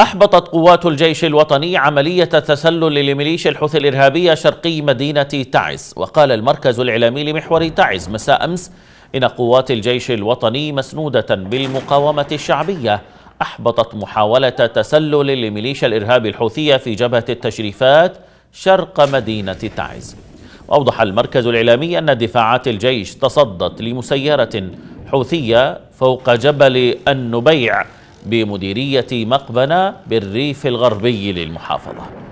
أحبطت قوات الجيش الوطني عملية تسلل لميليشيا الحوثي الإرهابية شرقي مدينة تعز وقال المركز الإعلامي لمحور تعز مساء أمس إن قوات الجيش الوطني مسنودة بالمقاومة الشعبية أحبطت محاولة تسلل لميليشيا الإرهاب الحوثية في جبهة التشريفات شرق مدينة تعز وأوضح المركز الإعلامي أن دفاعات الجيش تصدت لمسيرة حوثية فوق جبل النبيع بمديرية مقبنة بالريف الغربي للمحافظة